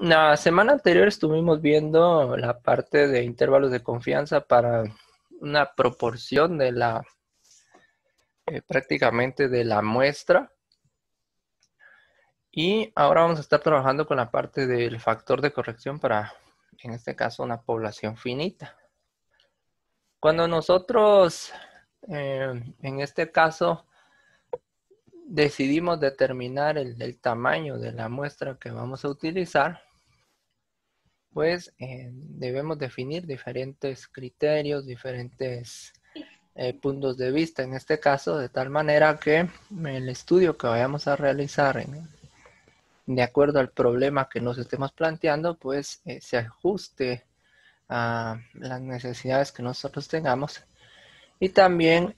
La semana anterior estuvimos viendo la parte de intervalos de confianza para una proporción de la eh, prácticamente de la muestra. Y ahora vamos a estar trabajando con la parte del factor de corrección para, en este caso, una población finita. Cuando nosotros, eh, en este caso, decidimos determinar el tamaño de la muestra que vamos a utilizar, pues eh, debemos definir diferentes criterios, diferentes eh, puntos de vista en este caso, de tal manera que el estudio que vayamos a realizar de acuerdo al problema que nos estemos planteando, pues eh, se ajuste a las necesidades que nosotros tengamos y también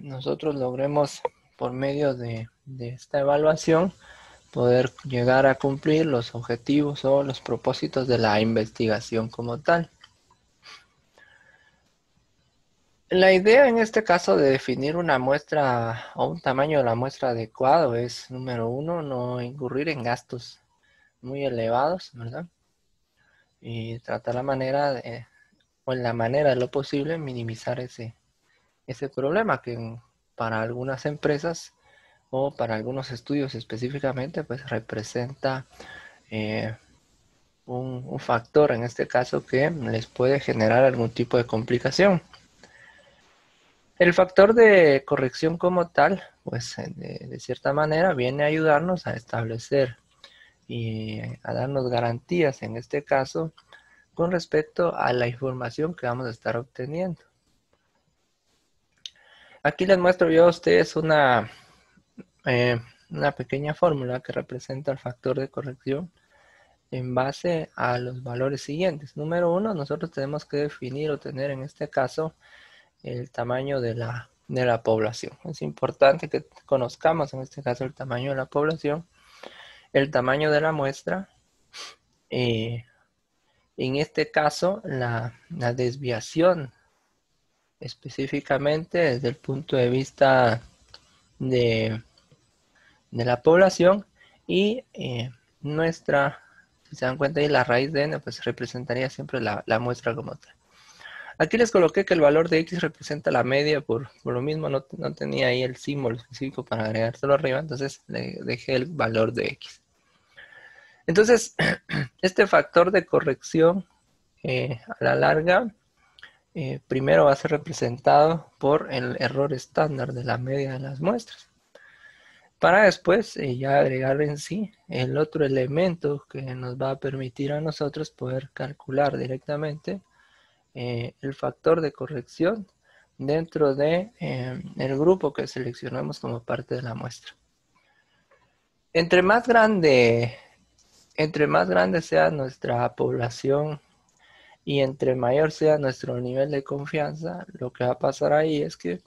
nosotros logremos por medio de esta evaluación poder llegar a cumplir los objetivos o los propósitos de la investigación como tal. La idea en este caso de definir una muestra o un tamaño de la muestra adecuado es, número uno, no incurrir en gastos muy elevados, ¿verdad? Y tratar la manera, de, o en la manera de lo posible, minimizar ese, ese problema que para algunas empresas o para algunos estudios específicamente, pues representa eh, un, factor, en este caso, que les puede generar algún tipo de complicación. El factor de corrección como tal, pues eh, de, de cierta manera viene a ayudarnos a establecer y eh, a darnos garantías, en este caso, con respecto a la información que vamos a estar obteniendo. Aquí les muestro yo a ustedes una eh, una pequeña fórmula que representa el factor de corrección en base a los valores siguientes. Número uno, nosotros tenemos que definir o tener en este caso el tamaño de la, de la población. Es importante que conozcamos en este caso el tamaño de la población, el tamaño de la muestra, y eh, en este caso la, la desviación específicamente desde el punto de vista de de la población y eh, nuestra, si se dan cuenta ahí, la raíz de n pues representaría siempre la, muestra como tal. Aquí les coloqué que el valor de x representa la media, por, lo mismo no, tenía ahí el símbolo específico para agregárselo arriba, entonces le dejé el valor de x. Entonces, este factor de corrección eh, a la larga, eh, primero va a ser representado por el error estándar de la media de las muestras para después eh, ya agregar en sí el otro elemento que nos va a permitir a nosotros poder calcular directamente eh, el factor de corrección dentro de eh, el grupo que seleccionamos como parte de la muestra. Entre más grande, entre más grande sea nuestra población y entre mayor sea nuestro nivel de confianza, lo que va a pasar ahí es que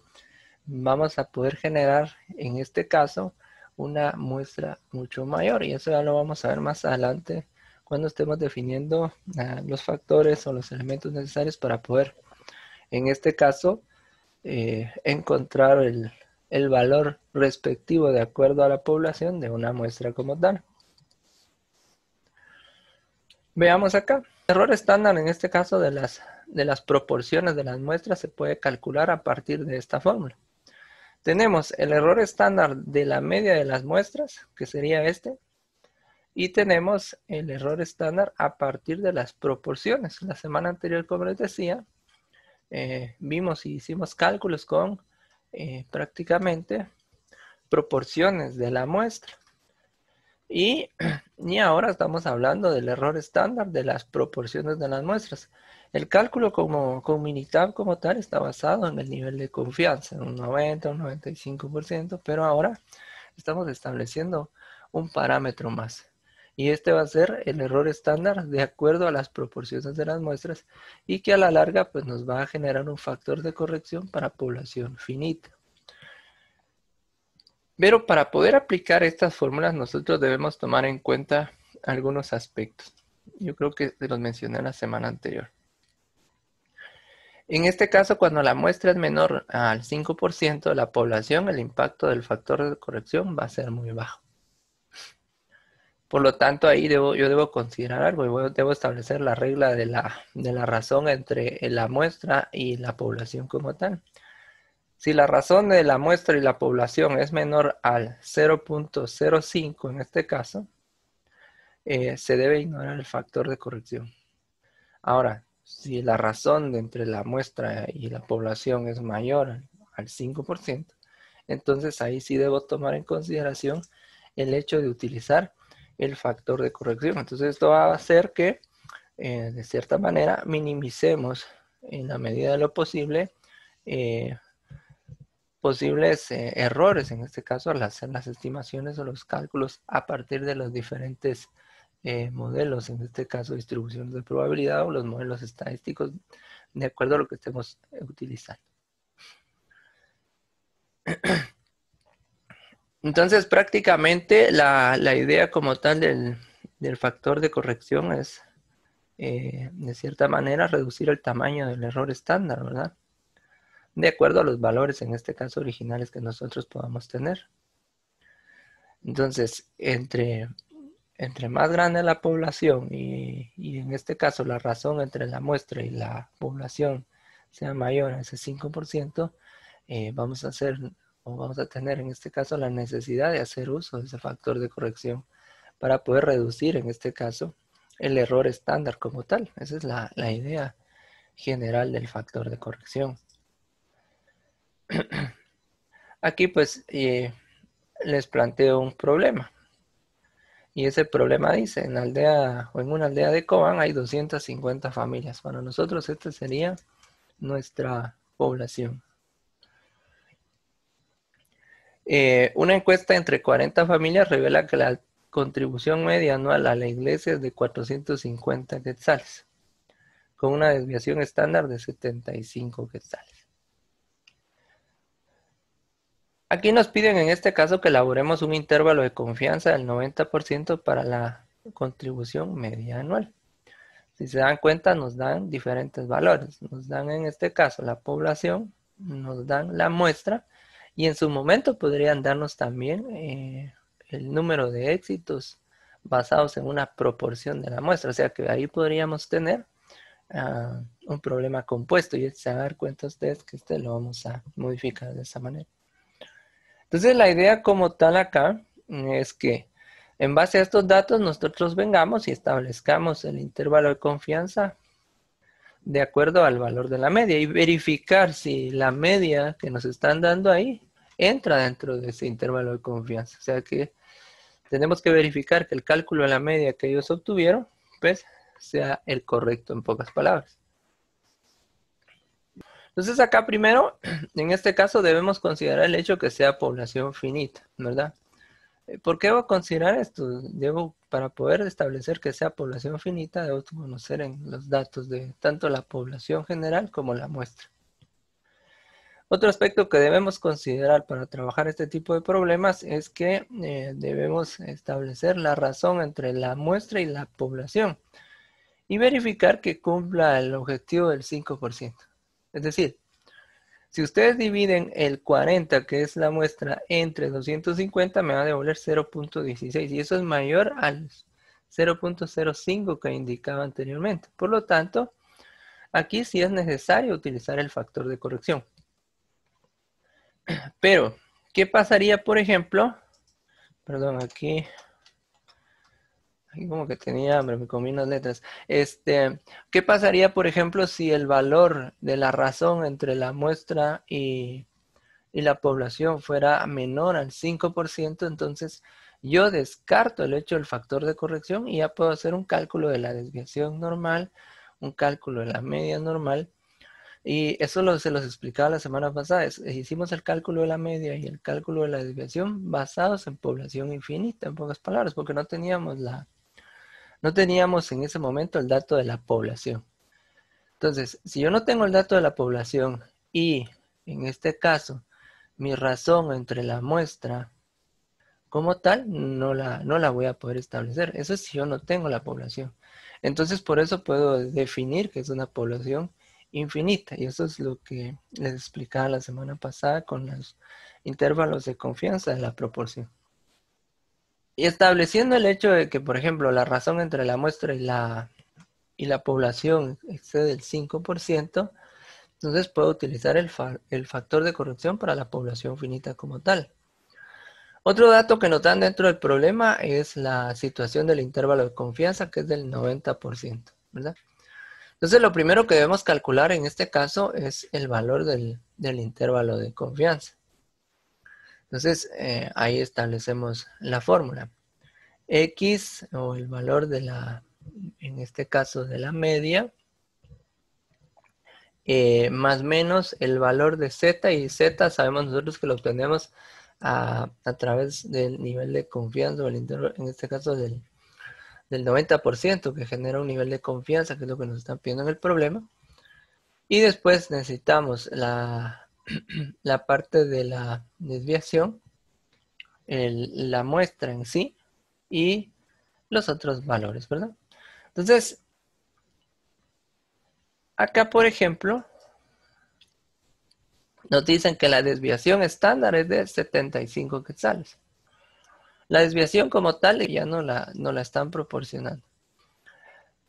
vamos a poder generar en este caso una muestra mucho mayor y eso ya lo vamos a ver más adelante cuando estemos definiendo ah, los factores o los elementos necesarios para poder en este caso eh, encontrar el, el valor respectivo de acuerdo a la población de una muestra como tal. Veamos acá. Error estándar en este caso de las, de las proporciones de las muestras se puede calcular a partir de esta fórmula. Tenemos el error estándar de la media de las muestras, que sería este, y tenemos el error estándar a partir de las proporciones. La semana anterior, como les decía, eh, vimos y hicimos cálculos con eh, prácticamente proporciones de la muestra. Y, y ahora estamos hablando del error estándar de las proporciones de las muestras. El cálculo como, con Minitab como tal está basado en el nivel de confianza, un 90, un 95%, pero ahora estamos estableciendo un parámetro más. Y este va a ser el error estándar de acuerdo a las proporciones de las muestras y que a la larga pues, nos va a generar un factor de corrección para población finita. Pero para poder aplicar estas fórmulas nosotros debemos tomar en cuenta algunos aspectos. Yo creo que los mencioné la semana anterior. En este caso, cuando la muestra es menor al 5% de la población, el impacto del factor de corrección va a ser muy bajo. Por lo tanto, ahí yo debo considerar algo, debo establecer la regla de la, razón entre la muestra y la población como tal. Si la razón de la muestra y la población es menor al 0.05 en este caso, eh, se debe ignorar el factor de corrección. Ahora, si la razón de entre la muestra y la población es mayor al 5%, entonces ahí sí debo tomar en consideración el hecho de utilizar el factor de corrección. Entonces esto va a hacer que, eh, de cierta manera, minimicemos en la medida de lo posible eh, posibles eh, errores, en este caso al hacer las estimaciones o los cálculos a partir de los diferentes eh, modelos, en este caso distribuciones de probabilidad o los modelos estadísticos, de acuerdo a lo que estemos eh, utilizando. Entonces, prácticamente la, idea como tal del, factor de corrección es, eh, de cierta manera, reducir el tamaño del error estándar, ¿verdad? De acuerdo a los valores, en este caso originales, que nosotros podamos tener. Entonces, entre entre más grande la población y, en este caso la razón entre la muestra y la población sea mayor a ese 5%, eh, vamos a hacer o vamos a tener en este caso la necesidad de hacer uso de ese factor de corrección para poder reducir en este caso el error estándar como tal. Esa es la, idea general del factor de corrección. Aquí pues eh, les planteo un problema y ese problema dice, en la aldea o en una aldea de Cobán hay 250 familias. Para nosotros esta sería nuestra población. Eh, una encuesta entre 40 familias revela que la contribución media anual a la iglesia es de 450 quetzales, con una desviación estándar de 75 quetzales. Aquí nos piden en este caso que elaboremos un intervalo de confianza del 90% para la contribución media anual. Si se dan cuenta, nos dan diferentes valores. Nos dan en este caso la población, nos dan la muestra y en su momento podrían darnos también eh, el número de éxitos basados en una proporción de la muestra. O sea que ahí podríamos tener ah, un problema compuesto y se van a dar cuenta ustedes que este lo vamos a modificar de esa manera. Entonces la idea como tal acá es que en base a estos datos nosotros vengamos y establezcamos el intervalo de confianza de acuerdo al valor de la media y verificar si la media que nos están dando ahí entra dentro de ese intervalo de confianza. O sea que tenemos que verificar que el cálculo de la media que ellos obtuvieron pues sea el correcto en pocas palabras. Entonces acá primero, en este caso debemos considerar el hecho que sea población finita, ¿verdad? Eh, ¿Por qué debo considerar esto? Debo, para poder establecer que sea población finita, debo conocer en los datos de tanto la población general como la muestra. Otro aspecto que debemos considerar para trabajar este tipo de problemas es que eh, debemos establecer la razón entre la muestra y la población y verificar que cumpla el objetivo del 5%. Es decir, si ustedes dividen el 40, que es la muestra, entre 250, me va a devolver 0.16. Y eso es mayor al 0.05 que indicaba anteriormente. Por lo tanto, aquí sí es necesario utilizar el factor de corrección. Pero, ¿qué pasaría, por ejemplo? Perdón, aquí como que tenía hambre, me comí unas letras. Este, ¿qué pasaría, por ejemplo, si el valor de la razón entre la muestra y, la población fuera menor al 5%? Entonces, yo descarto el hecho del factor de corrección y ya puedo hacer un cálculo de la desviación normal, un cálculo de la media normal. Y eso lo, se los explicaba la semana pasada. hicimos el cálculo de la media y el cálculo de la desviación basados en población infinita, en pocas palabras, porque no teníamos la, no teníamos en ese momento el dato de la población. Entonces, si yo no tengo el dato de la población y, en este caso, mi razón entre la muestra como tal, no la, no la voy a poder establecer. Eso es si yo no tengo la población. Entonces, por eso puedo definir que es una población infinita. Y eso es lo que les explicaba la semana pasada con los intervalos de confianza de la proporción. Y estableciendo el hecho de que, por ejemplo, la razón entre la muestra y la, población excede el 5%, entonces puedo utilizar el, factor de corrección para la población finita como tal. Otro dato que notan dentro del problema es la situación del intervalo de confianza, que es del 90%, ¿verdad? Entonces, lo primero que debemos calcular en este caso es el valor del intervalo de confianza. Entonces, eh, ahí establecemos la fórmula. X o el valor de la, en este caso de la media, Más eh, más menos el valor de Z y Z sabemos nosotros que lo obtenemos a, través del nivel de confianza, o el intervalo en este caso del, del 90% que genera un nivel de confianza, que es lo que nos están pidiendo en el problema. Y después necesitamos la la parte de la desviación, la muestra en sí y los otros valores, ¿verdad? Entonces, acá por ejemplo, nos dicen que la desviación estándar es de 75 quetzales. La desviación como tal ya no la, no la están proporcionando.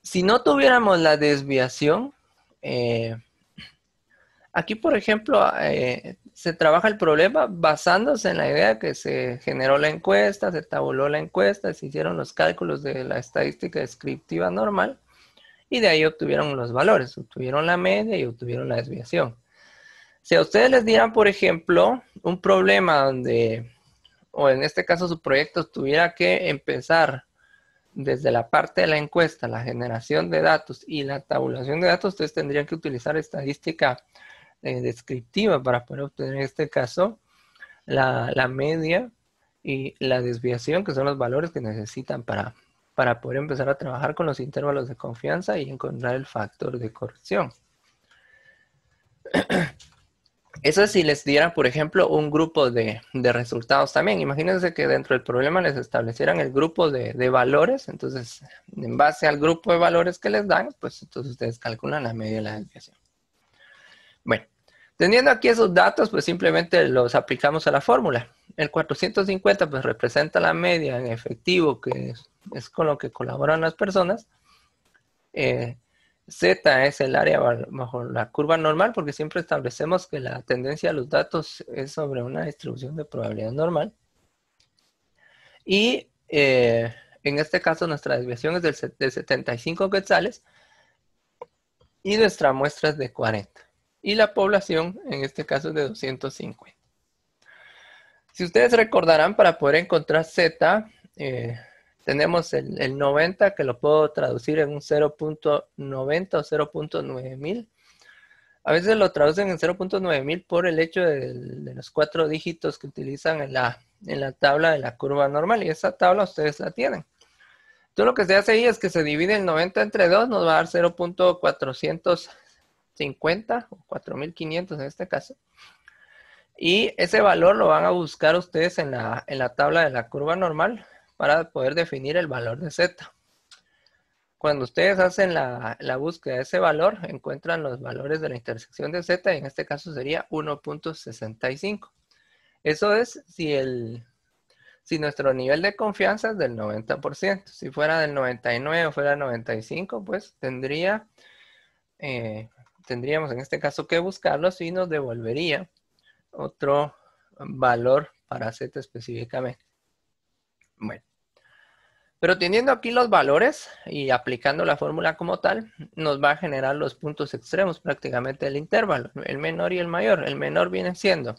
Si no tuviéramos la desviación, eh, Aquí, por ejemplo, eh, se trabaja el problema basándose en la idea que se generó la encuesta, se tabuló la encuesta, se hicieron los cálculos de la estadística descriptiva normal y de ahí obtuvieron los valores, obtuvieron la media y obtuvieron la desviación. Si a ustedes les dieran, por ejemplo, un problema donde, o en este caso su proyecto tuviera que empezar desde la parte de la encuesta, la generación de datos y la tabulación de datos, ustedes tendrían que utilizar estadística eh, descriptiva para poder obtener en este caso la, media y la desviación, que son los valores que necesitan para, para poder empezar a trabajar con los intervalos de confianza y encontrar el factor de corrección. Eso es si les diera, por ejemplo, un grupo de, resultados también. Imagínense que dentro del problema les establecieran el grupo de, de, valores. Entonces, en base al grupo de valores que les dan, pues entonces ustedes calculan la media y la desviación. Bueno, teniendo aquí esos datos, pues simplemente los aplicamos a la fórmula. El 450 pues representa la media en efectivo, que es, con lo que colaboran las personas. Eh, Z es el área bajo la curva normal, porque siempre establecemos que la tendencia de los datos es sobre una distribución de probabilidad normal. Y eh, en este caso nuestra desviación es de 75 quetzales y nuestra muestra es de 40 y la población en este caso es de 250. Si ustedes recordarán, para poder encontrar z, eh, tenemos el, 90 que lo puedo traducir en un 0.90 o 0.9000. A veces lo traducen en 0.9000 por el hecho de, los cuatro dígitos que utilizan en la, en la tabla de la curva normal y esa tabla ustedes la tienen. Entonces lo que se hace ahí es que se divide el 90 entre 2, nos va a dar 0.400 50 o 4500 en este caso. Y ese valor lo van a buscar ustedes en la, tabla de la curva normal para poder definir el valor de z. Cuando ustedes hacen la, búsqueda de ese valor, encuentran los valores de la intersección de z, y en este caso sería 1.65. Eso es si, el, si nuestro nivel de confianza es del 90%. Si fuera del 99 o fuera del 95, pues tendría eh, tendríamos en este caso que buscarlos y nos devolvería otro valor para z específicamente. Bueno, pero teniendo aquí los valores y aplicando la fórmula como tal, nos va a generar los puntos extremos prácticamente del intervalo, el menor y el mayor. El menor viene siendo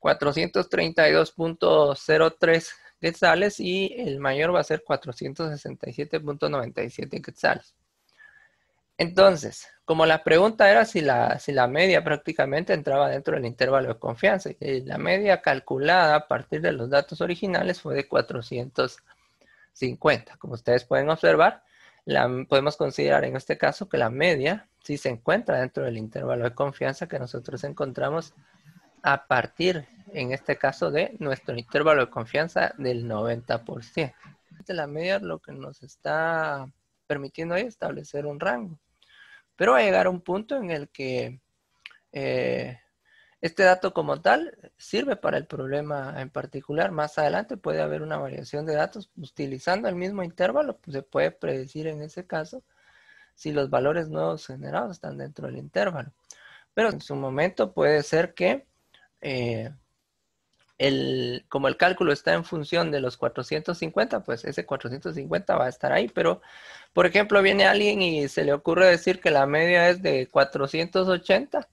432.03 quetzales y el mayor va a ser 467.97 quetzales. Entonces, como la pregunta era si la, si la media prácticamente entraba dentro del intervalo de confianza, la media calculada a partir de los datos originales fue de 450. Como ustedes pueden observar, la, podemos considerar en este caso que la media sí se encuentra dentro del intervalo de confianza que nosotros encontramos a partir, en este caso, de nuestro intervalo de confianza del 90%. La media lo que nos está permitiendo ahí establecer un rango. Pero va a llegar a un punto en el que eh, este dato como tal sirve para el problema en particular. Más adelante puede haber una variación de datos utilizando el mismo intervalo. Pues, se puede predecir en ese caso si los valores nuevos generados están dentro del intervalo. Pero en su momento puede ser que eh, como el cálculo está en función de los 450, pues ese 450 va a estar ahí. Pero, por ejemplo, viene alguien y se le ocurre decir que la media es de 480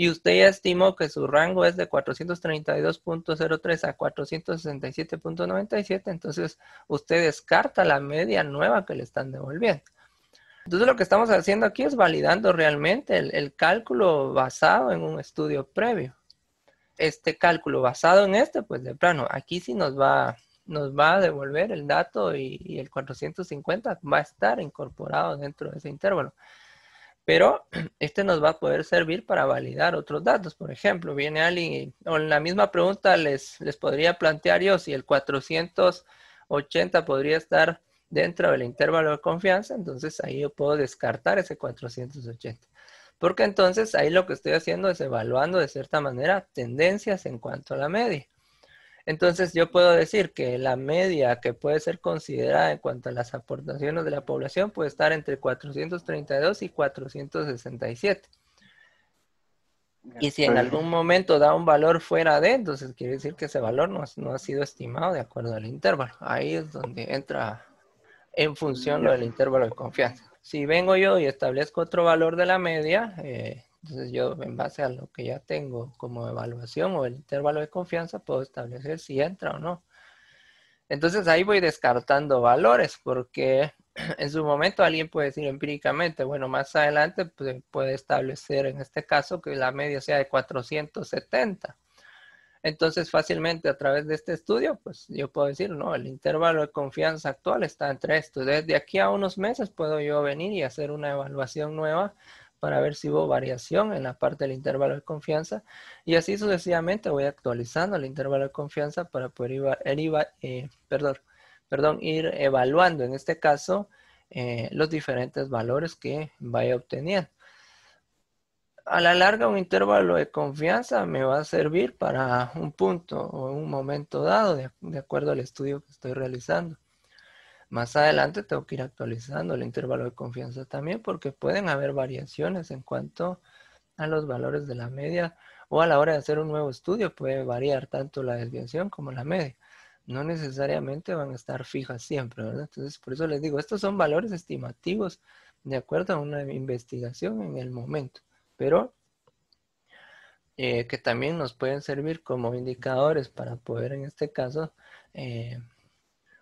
y usted ya estimó que su rango es de 432.03 a 467.97, entonces usted descarta la media nueva que le están devolviendo. Entonces lo que estamos haciendo aquí es validando realmente el cálculo basado en un estudio previo este cálculo basado en este, pues de plano, aquí sí nos va, nos va a devolver el dato y, el 450 va a estar incorporado dentro de ese intervalo. Pero este nos va a poder servir para validar otros datos. Por ejemplo, viene alguien o con la misma pregunta les, les podría plantear yo si el 480 podría estar dentro del intervalo de confianza, entonces ahí yo puedo descartar ese 480. Porque entonces ahí lo que estoy haciendo es evaluando de cierta manera tendencias en cuanto a la media. Entonces yo puedo decir que la media que puede ser considerada en cuanto a las aportaciones de la población puede estar entre 432 y 467. Y si en algún momento da un valor fuera de, entonces quiere decir que ese valor no, ha sido estimado de acuerdo al intervalo. Ahí es donde entra en función lo del intervalo de confianza. Si vengo yo y establezco otro valor de la media, eh, entonces yo en base a lo que ya tengo como evaluación o el intervalo de confianza, puedo establecer si entra o no. Entonces ahí voy descartando valores porque en su momento alguien puede decir empíricamente, bueno, más adelante pues, puede establecer en este caso que la media sea de 470. Entonces, fácilmente a través de este estudio, pues yo puedo decir, no, el intervalo de confianza actual está entre esto. Desde aquí a unos meses puedo yo venir y hacer una evaluación nueva para ver si hubo variación en la parte del intervalo de confianza y así sucesivamente voy actualizando el intervalo de confianza para poder eh, perdón, ir evaluando en este caso eh, los diferentes valores que vaya obteniendo a la larga un intervalo de confianza me va a servir para un punto o un momento dado, de, acuerdo al estudio que estoy realizando. Más adelante tengo que ir actualizando el intervalo de confianza también porque pueden haber variaciones en cuanto a los valores de la media o a la hora de hacer un nuevo estudio puede variar tanto la desviación como la media. No necesariamente van a estar fijas siempre, ¿verdad? Entonces, por eso les digo, estos son valores estimativos de acuerdo a una investigación en el momento pero eh, que también nos pueden servir como indicadores para poder, en este caso, eh,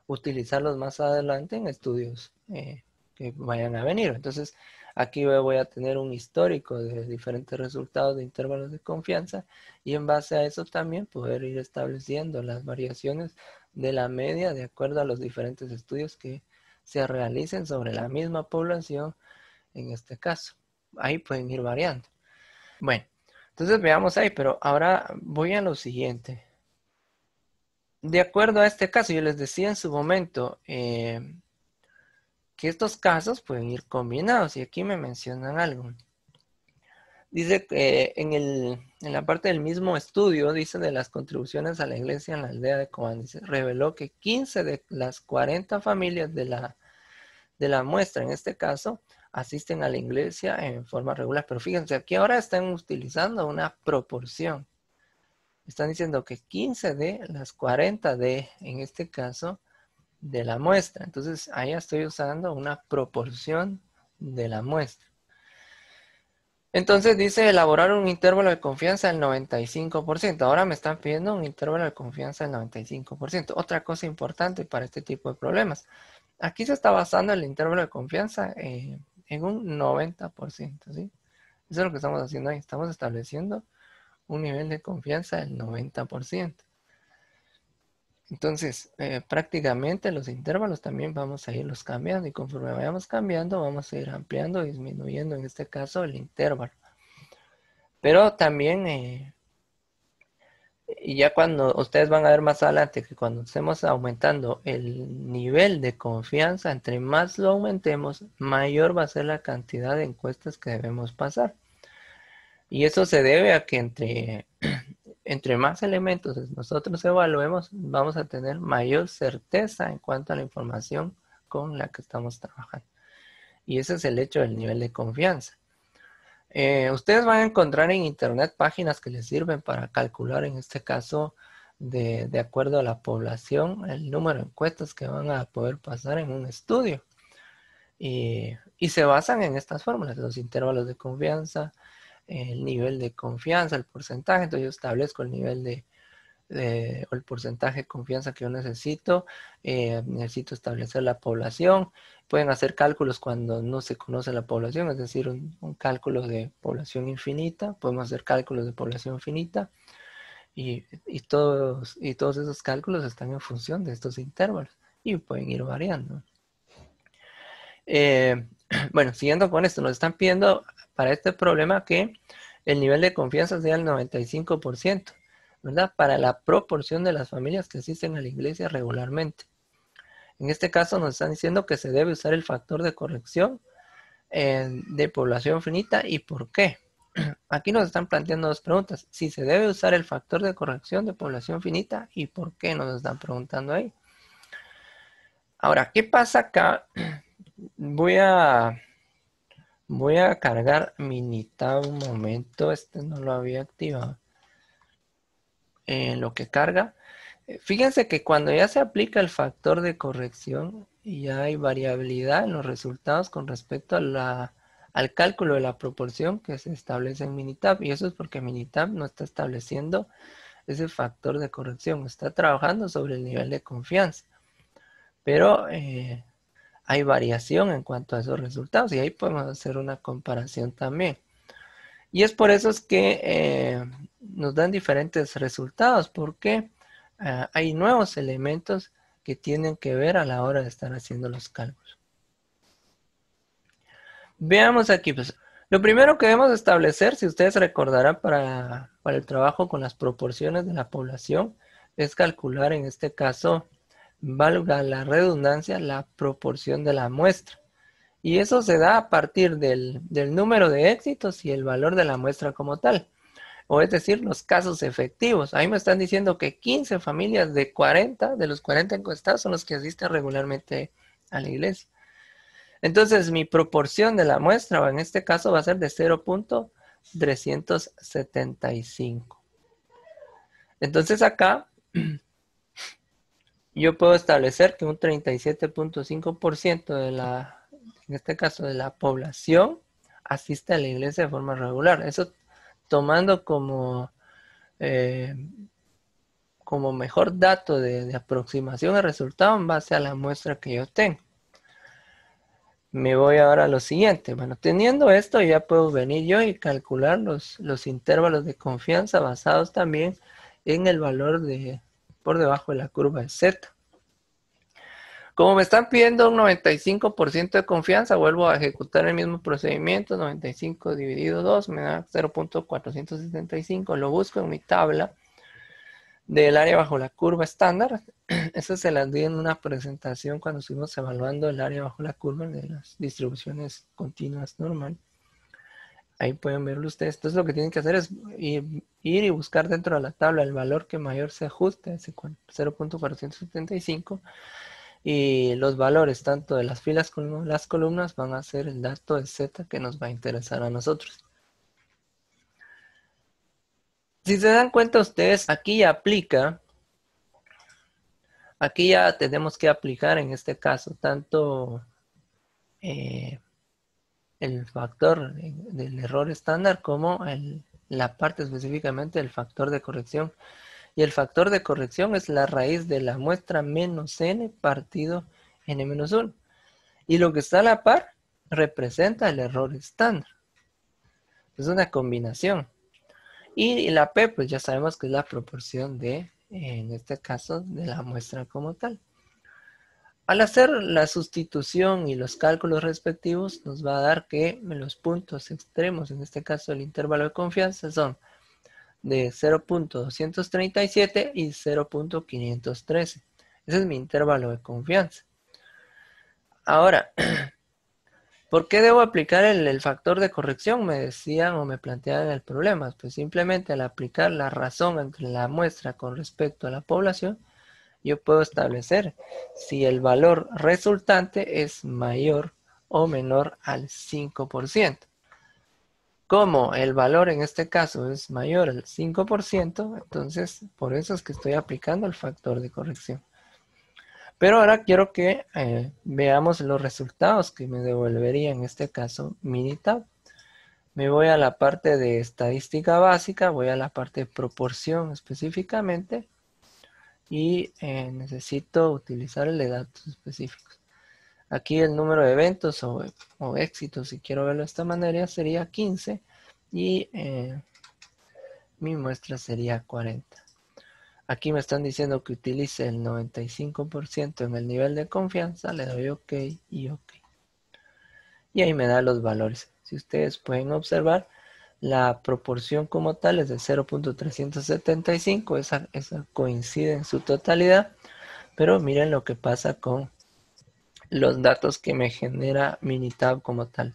utilizarlos más adelante en estudios eh, que vayan a venir. Entonces, aquí voy a tener un histórico de diferentes resultados de intervalos de confianza y en base a eso también poder ir estableciendo las variaciones de la media de acuerdo a los diferentes estudios que se realicen sobre la misma población en este caso ahí pueden ir variando. Bueno, entonces veamos ahí, pero ahora voy a lo siguiente. De acuerdo a este caso, yo les decía en su momento eh, que estos casos pueden ir combinados y aquí me mencionan algo. Dice que eh, en, en la parte del mismo estudio, dice de las contribuciones a la iglesia en la aldea de Cobán, dice, reveló que 15 de las 40 familias de la, de la muestra, en este caso, asisten a la iglesia en forma regular. Pero fíjense, aquí ahora están utilizando una proporción. Están diciendo que 15 de las 40 de, en este caso, de la muestra. Entonces, ahí estoy usando una proporción de la muestra. Entonces dice elaborar un intervalo de confianza del 95%. Ahora me están pidiendo un intervalo de confianza del 95%. Otra cosa importante para este tipo de problemas. Aquí se está basando el intervalo de confianza eh, en un 90%, ¿sí? Eso es lo que estamos haciendo ahí. Estamos estableciendo un nivel de confianza del 90%. Entonces, eh, prácticamente los intervalos también vamos a irlos cambiando y conforme vayamos cambiando, vamos a ir ampliando, disminuyendo en este caso el intervalo. Pero también eh, y ya cuando ustedes van a ver más adelante que cuando estemos aumentando el nivel de confianza, entre más lo aumentemos, mayor va a ser la cantidad de encuestas que debemos pasar. Y eso se debe a que entre, entre más elementos nosotros evaluemos, vamos a tener mayor certeza en cuanto a la información con la que estamos trabajando. Y ese es el hecho del nivel de confianza. Eh, ustedes van a encontrar en internet páginas que les sirven para calcular en este caso de, acuerdo a la población el número de encuestas que van a poder pasar en un estudio. Y, y se basan en estas fórmulas, los intervalos de confianza, el nivel de confianza, el porcentaje, entonces yo establezco el nivel de, eh, el porcentaje de confianza que yo necesito, eh, necesito establecer la población, pueden hacer cálculos cuando no se conoce la población, es decir, un, cálculo de población infinita, podemos hacer cálculos de población finita, y, todos, y todos esos cálculos están en función de estos intervalos y pueden ir variando. Eh, bueno, siguiendo con esto, nos están pidiendo para este problema que el nivel de confianza sea el 95%. ¿verdad? Para la proporción de las familias que asisten a la iglesia regularmente. En este caso nos están diciendo que se debe usar el factor de corrección eh, de población finita y por qué. Aquí nos están planteando dos preguntas. Si se debe usar el factor de corrección de población finita y por qué nos están preguntando ahí. Ahora, ¿qué pasa acá? Voy a, voy a cargar mi un momento. Este no lo había activado en lo que carga. Eh, fíjense que cuando ya se aplica el factor de corrección y ya hay variabilidad en los resultados con respecto a la, al cálculo de la proporción que se establece en Minitab. Y eso es porque Minitab no está estableciendo ese factor de corrección, está trabajando sobre el nivel de confianza. Pero eh, hay variación en cuanto a esos resultados y ahí podemos hacer una comparación también. Y es por eso es que eh, nos dan diferentes resultados, porque ah, hay nuevos elementos que tienen que ver a la hora de estar haciendo los cálculos. Veamos aquí, pues, lo primero que debemos establecer, si ustedes recordarán para, para el trabajo con las proporciones de la población, es calcular en este caso, valga la redundancia, la proporción de la muestra. Y eso se da a partir del, número de éxitos y el valor de la muestra como tal. O es decir, los casos efectivos. Ahí me están diciendo que 15 familias de 40, de los 40 encuestados, son los que asisten regularmente a la iglesia. Entonces, mi proporción de la muestra, o en este caso, va a ser de 0.375. Entonces, acá yo puedo establecer que un 37.5% de la en este caso de la población, asiste a la iglesia de forma regular. Eso tomando como, eh, como mejor dato de, aproximación el resultado en base a la muestra que yo tengo. Me voy ahora a lo siguiente. Bueno, teniendo esto ya puedo venir yo y calcular los, los intervalos de confianza basados también en el valor de por debajo de la curva de Z. Como me están pidiendo un 95% de confianza, vuelvo a ejecutar el mismo procedimiento. 95 dividido 2 me da 0.475. Lo busco en mi tabla del área bajo la curva estándar. Eso se las di en una presentación cuando estuvimos evaluando el área bajo la curva de las distribuciones continuas normal. ahí pueden verlo ustedes. Entonces lo que tienen que hacer es ir, y buscar dentro de la tabla el valor que mayor se ajuste, ese 0.475, y los valores tanto de las filas como las columnas van a ser el dato de Z que nos va a interesar a nosotros. Si se dan cuenta ustedes, aquí ya aplica, aquí ya tenemos que aplicar en este caso tanto eh, el factor del error estándar como la parte específicamente del factor de corrección y el factor de corrección es la raíz de la muestra menos n partido n menos 1. Y lo que está a la par representa el error estándar. Es una combinación. Y la P, pues ya sabemos que es la proporción de, en este caso, de la muestra como tal. Al hacer la sustitución y los cálculos respectivos, nos va a dar que los puntos extremos, en este caso el intervalo de confianza, son de 0.237 y 0.513. Ese es mi intervalo de confianza. Ahora, ¿por qué debo aplicar el, factor de corrección? Me decían o me planteaban el problema. Pues simplemente al aplicar la razón entre la muestra con respecto a la población, yo puedo establecer si el valor resultante es mayor o menor al 5%. Como el valor en este caso es mayor al 5%, entonces por eso es que estoy aplicando el factor de corrección. Pero ahora quiero que eh, veamos los resultados que me devolvería en este caso Minitab. Me voy a la parte de estadística básica, voy a la parte de proporción específicamente y eh, necesito utilizar el de datos específicos. Aquí el número de eventos o, éxitos, si quiero verlo de esta manera, sería 15 y eh, mi muestra sería 40. Aquí me están diciendo que utilice el 95% en el nivel de confianza, le doy OK y OK. Y ahí me da los valores. Si ustedes pueden observar, la proporción como tal es de 0.375, esa, esa coincide en su totalidad, pero miren lo que pasa con los datos que me genera Minitab como tal.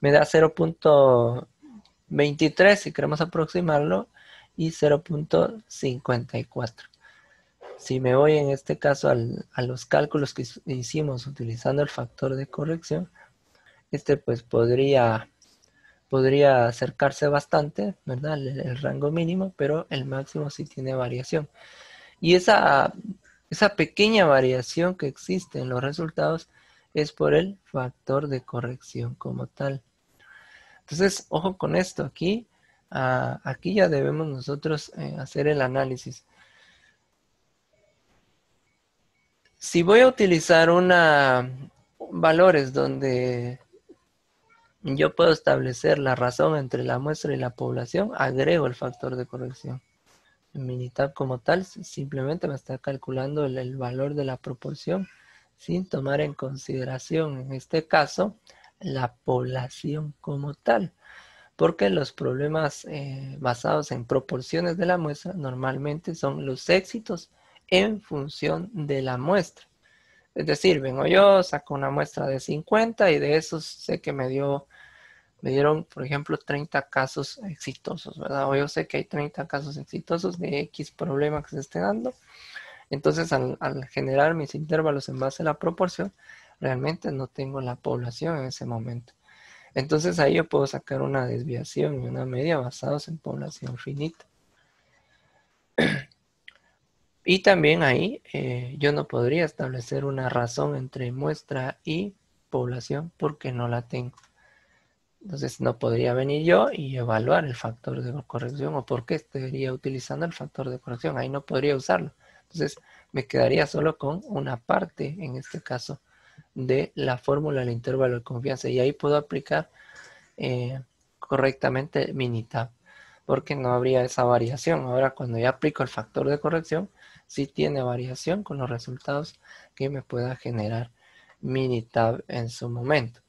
Me da 0.23 si queremos aproximarlo y 0.54. Si me voy en este caso a los cálculos que hicimos utilizando el factor de corrección, este pues podría, podría acercarse bastante, ¿verdad? El, el rango mínimo, pero el máximo sí tiene variación. Y esa esa pequeña variación que existe en los resultados es por el factor de corrección como tal. Entonces, ojo con esto aquí. Ah, aquí ya debemos nosotros eh, hacer el análisis. Si voy a utilizar una valores donde yo puedo establecer la razón entre la muestra y la población, agrego el factor de corrección militar como tal, simplemente me está calculando el, valor de la proporción sin tomar en consideración, en este caso, la población como tal. Porque los problemas eh, basados en proporciones de la muestra normalmente son los éxitos en función de la muestra. Es decir, vengo yo, saco una muestra de 50 y de esos sé que me dio me dieron, por ejemplo, 30 casos exitosos, ¿verdad? O yo sé que hay 30 casos exitosos de X problema que se esté dando. Entonces, al, generar mis intervalos en base a la proporción, realmente no tengo la población en ese momento. Entonces, ahí yo puedo sacar una desviación y una media basados en población finita. Y también ahí eh, yo no podría establecer una razón entre muestra y población porque no la tengo. Entonces no podría venir yo y evaluar el factor de corrección o por qué estaría utilizando el factor de corrección. Ahí no podría usarlo. Entonces me quedaría solo con una parte, en este caso, de la fórmula del intervalo de confianza. Y ahí puedo aplicar eh, correctamente minitab porque no habría esa variación. Ahora cuando ya aplico el factor de corrección, sí tiene variación con los resultados que me pueda generar Minitab en su momento.